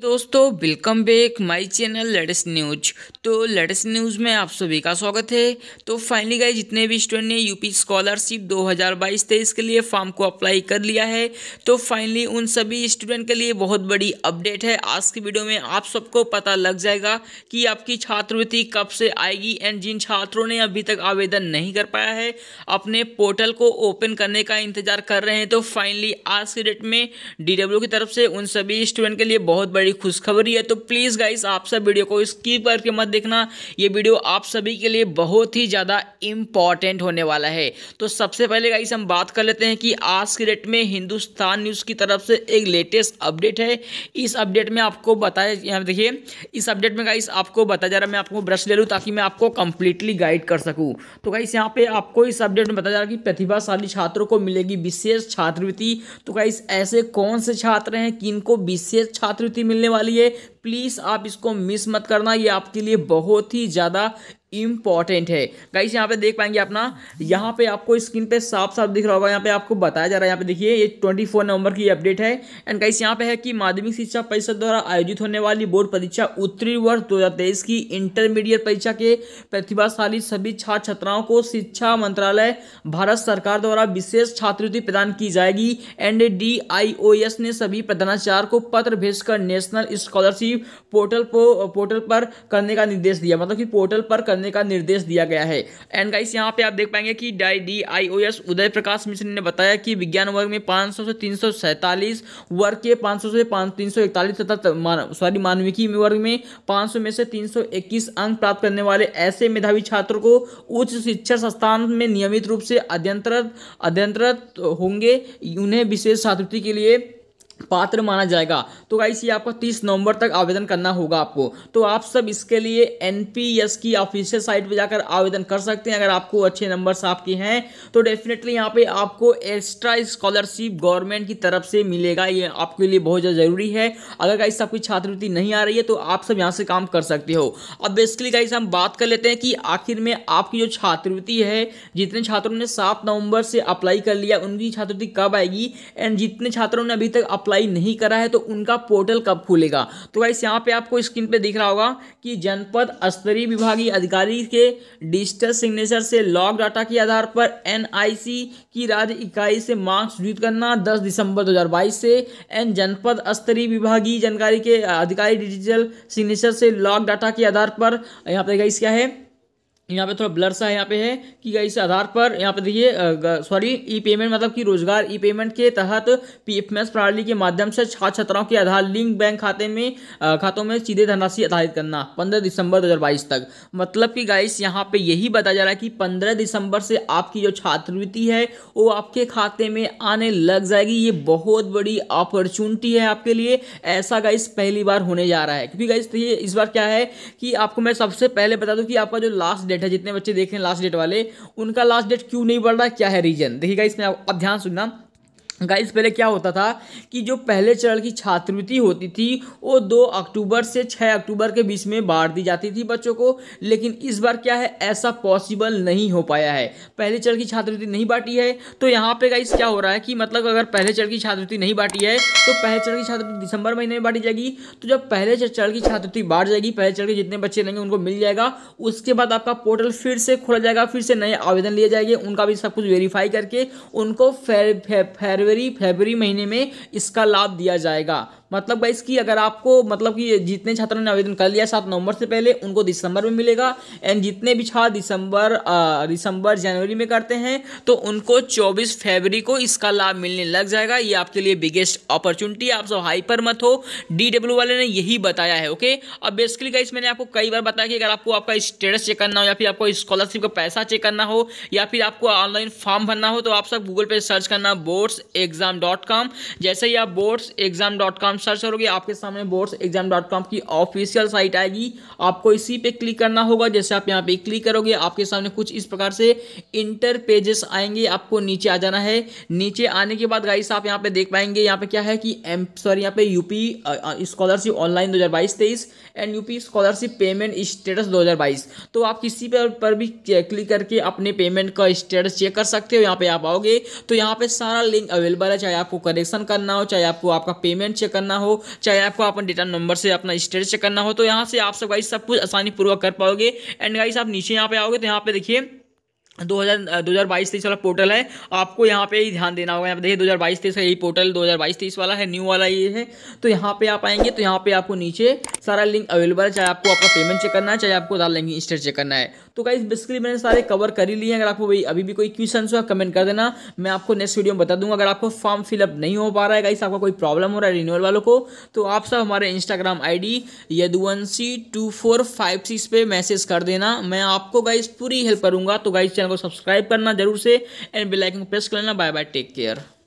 दोस्तों welcome back my channel latest news तो latest news में आप सभी का स्वागत है तो फाइनली गए जितने भी स्टूडेंट ने यूपी स्कॉलरशिप 2022-23 के लिए फॉर्म को अप्लाई कर लिया है तो फाइनली उन सभी स्टूडेंट के लिए बहुत बड़ी अपडेट है आज की वीडियो में आप सबको पता लग जाएगा कि आपकी छात्रवृत्ति कब से आएगी एंड जिन छात्रों ने अभी तक आवेदन नहीं कर पाया है अपने पोर्टल को ओपन करने का इंतजार कर रहे हैं तो फाइनली आज की डेट में डी की तरफ से उन सभी स्टूडेंट के लिए बहुत बड़ी खुशखबरी है तो प्लीज़ गाइस आप सब वीडियो को स्किप करके मत देखना ये वीडियो आप सभी के लिए बहुत ही ज़्यादा इम्पॉर्टेंट होने वाला है तो सबसे पहले गाइस हम बात कर लेते हैं कि आज के डेट में हिंदुस्तान न्यूज़ की तरफ से एक लेटेस्ट अपडेट है इस अपडेट में आपको बताया यहाँ देखिए इस अपडेट में गाइस आपको बताया जा रहा मैं आपको ब्रश ले लूँ ताकि मैं आपको कम्प्लीटली गाइड कर सकूँ तो गाइस यहाँ पर आपको इस अपडेट में बताया जा रहा कि प्रतिभाशाली छात्रों को मिलेगी विशेष छात्रवृत्ति तो गाइस ऐसे कौन से छात्र हैं किनको विशेष छात्रवृत्ति मिलने वाली है प्लीज़ आप इसको मिस मत करना ये आपके लिए बहुत ही ज़्यादा इम्पॉर्टेंट है गाइस यहाँ पे देख पाएंगे अपना यहाँ पे आपको स्क्रीन पे साफ साफ दिख रहा होगा यहाँ पे आपको बताया जा रहा है यहाँ पे देखिए ये 24 नवंबर की अपडेट है एंड गाइस यहाँ पे है कि माध्यमिक शिक्षा परिषद द्वारा आयोजित होने वाली बोर्ड परीक्षा उत्तरी वर्ष दो की इंटरमीडिएट परीक्षा के प्रतिभाशाली सभी छात्र छात्राओं को शिक्षा मंत्रालय भारत सरकार द्वारा विशेष छात्रवृत्ति प्रदान की जाएगी एंड डी ने सभी प्रधानाचार्य को पत्र भेजकर नेशनल स्कॉलरशिप ही पोर्टल को पोर्टल पर करने का निर्देश दिया मतलब कि पोर्टल पर करने का निर्देश दिया गया है एंड गाइस यहाँ पे आप देख पाएंगे कि डाई D I O S Uday Prakash Mishra ने बताया कि विज्ञान वर्ग में पाँच सौ से तीन सौ सैंतालीस वर्ग के पाँच सौ से पाँच तीन तथा मान, सॉरी मानविकी वर्ग में पाँच में से तीन अंक प्राप्त करने वाले ऐसे मेधावी छात्र को उच्च शिक्षा संस्थान में नियमित रूप से अध्ययनरत अध्ययनरत होंगे उन्हें विशेष छात्रवृत्ति के लिए पात्र माना जाएगा तो गाइस ये आपको 30 नवंबर तक आवेदन करना होगा आपको तो आप सब इसके लिए एन की ऑफिशियल साइट पर जाकर आवेदन कर सकते हैं अगर आपको अच्छे नंबर आपके हैं तो डेफिनेटली यहाँ पे आपको एक्स्ट्रा स्कॉलरशिप गवर्नमेंट की तरफ से मिलेगा ये आपके लिए बहुत ज़्यादा ज़रूरी है अगर गाइस आपकी छात्रवृत्ति नहीं आ रही है तो आप सब यहाँ से काम कर सकते हो अब बेसिकली गाइस हम बात कर लेते हैं कि आखिर में आपकी जो छात्रवृत्ति है जितने छात्रों ने सात नवंबर से अप्लाई कर लिया उनकी छात्रवृत्ति कब आएगी एंड जितने छात्रों ने अभी तक अप्लाई अप्लाई नहीं करा है तो उनका पोर्टल कब खुलेगा तो गाइस यहाँ पे आपको स्क्रीन पे दिख रहा होगा कि जनपद स्तरीय विभागीय अधिकारी के डिजिटल सिग्नेचर से लॉग डाटा के आधार पर एनआईसी की राज्य इकाई से मार्क्स स्वीकृत करना 10 दिसंबर 2022 से एन जनपद स्तरीय विभागीय जानकारी के अधिकारी डिजिटल सिग्नेचर से लॉग डाटा के आधार पर यहाँ पे गाइस क्या है यहाँ पे थोड़ा ब्लर सा है यहाँ पे है कि इस आधार पर यहाँ पे देखिए सॉरी ई पेमेंट मतलब कि रोजगार ई पेमेंट के तहत पीएफएमएस प्रणाली के माध्यम से छात्र छात्राओं के आधार लिंक बैंक खाते में खातों में सीधे धनराशि आधारित करना पंद्रह दिसंबर 2022 तक मतलब कि गाइस यहाँ पे यही बताया जा रहा है कि पंद्रह दिसंबर से आपकी जो छात्रवृत्ति है वो आपके खाते में आने लग जाएगी ये बहुत बड़ी अपॉर्चुनिटी है आपके लिए ऐसा गाइस पहली बार होने जा रहा है क्योंकि गाइस इस बार क्या है कि आपको मैं सबसे पहले बता दूँ कि आपका जो लास्ट डेट डेट है जितने बच्चे देख रहे हैं लास्ट डेट वाले उनका लास्ट डेट क्यों नहीं बढ़ रहा क्या है रीजन देखिएगा इसमें अब ध्यान सुनना गाइस पहले क्या होता था कि जो पहले चरण की छात्रवृत्ति होती थी वो दो अक्टूबर से छः अक्टूबर के बीच में बांट दी जाती थी बच्चों को लेकिन इस बार क्या है ऐसा पॉसिबल नहीं हो पाया है पहले चरण की छात्रवृत्ति नहीं बांटी है तो यहाँ पे गाइस क्या हो रहा है कि मतलब अगर पहले चरण की छात्रवृत्ति नहीं बांटी है तो पहले चरण की छात्रवृत्ति दिसंबर महीने में बांटी जाएगी तो जब पहले चरण की छात्रवृत्ति बांट जाएगी पहले चरण के जितने बच्चे रहेंगे उनको मिल जाएगा उसके बाद आपका पोर्टल फिर से खोला जाएगा फिर से नए आवेदन लिए जाएंगे उनका भी सब कुछ वेरीफाई करके उनको फेर जनवरी फरवरी महीने में इसका लाभ दिया जाएगा मतलब गाइस कि अगर आपको मतलब कि जितने छात्रों ने आवेदन कर लिया सात नवंबर से पहले उनको दिसंबर में मिलेगा एंड जितने भी छात्र दिसंबर दिसंबर जनवरी में करते हैं तो उनको चौबीस फरवरी को इसका लाभ मिलने लग जाएगा ये आपके लिए बिगेस्ट अपॉर्चुनिटी आप सब हाइपर मत हो डी वाले ने यही बताया है ओके अब बेसिकली गाइस मैंने आपको कई बार बताया कि अगर आपको आपका स्टेटस चेक करना हो या फिर आपको स्कॉलरशिप का पैसा चेक करना हो या फिर आपको ऑनलाइन फॉर्म भरना हो तो आप सब गूगल पर सर्च करना बोर्ड्स एग्जाम डॉट कॉम जैसे ही आप boards exam dot com search करोगे आपके सामने बोर्ड्स एग्जाम डॉट कॉम की ऑफिशियल साइट आएगी आपको इसी पे क्लिक करना होगा जैसे आप यहाँ पे क्लिक करोगे आपके सामने कुछ इस प्रकार से इंटर पेजेस आएंगे आपको नीचे आ जाना है नीचे आने के बाद गाइस आप यहाँ पे देख पाएंगे यहाँ पे क्या है कि एम सॉरी यहाँ पे यूपी स्कॉलरशिप ऑनलाइन दो हज़ार and UP scholarship payment status दो तो आप किसी पर, पर भी क्लिक करके अपने पेमेंट का स्टेटस चेक कर सकते हो यहाँ पर आप आओगे तो यहाँ पर सारा लिंक अवेलेबल है चाहे आपको करेक्शन करना हो चाहे आपको आपका पेमेंट चेक करना करना हो चाहे आपको अपना डेटा नंबर से अपना स्टेट चेक करना हो तो यहाँ से आप सब गाइस सब कुछ आसानी पूर्वक कर पाओगे एंड गाइस आप नीचे यहाँ पे आओगे तो यहाँ पे देखिए 2000 2022 तेईस वाला पोर्टल है आपको यहाँ पे ही ध्यान देना होगा यहाँ पे देखिए 2022 तेईस का यही पोर्टल 2022 तेईस वाला है न्यू वाला ये है तो यहाँ पे आप आएंगे तो यहाँ पे आपको नीचे सारा लिंक अवेलेबल है चाहे आपको अपना पेमेंट चेक करना है चाहे आपको सारा लिंक स्टेट चेक करना है तो गाइज बेसिकली मैंने सारे कवर कर ही लिए अगर आपको अभी भी कोई क्वेश्चन हो कमेंट कर देना मैं आपको नेक्स्ट वीडियो में बता दूंगा अगर आपको फॉर्म फिलअप नहीं हो पा रहा है गाइस आपका कोई प्रॉब्लम हो रहा है रिन्यूअल वालों को तो आप सब हमारे Instagram I D Yaduvanshi two four five six पे मैसेज कर देना मैं आपको गाइज़ पूरी हेल्प करूंगा तो गाइज चैनल को सब्सक्राइब करना जरूर से एंड बेलाइकन को प्रेस कर लेना बाय बाय टेक केयर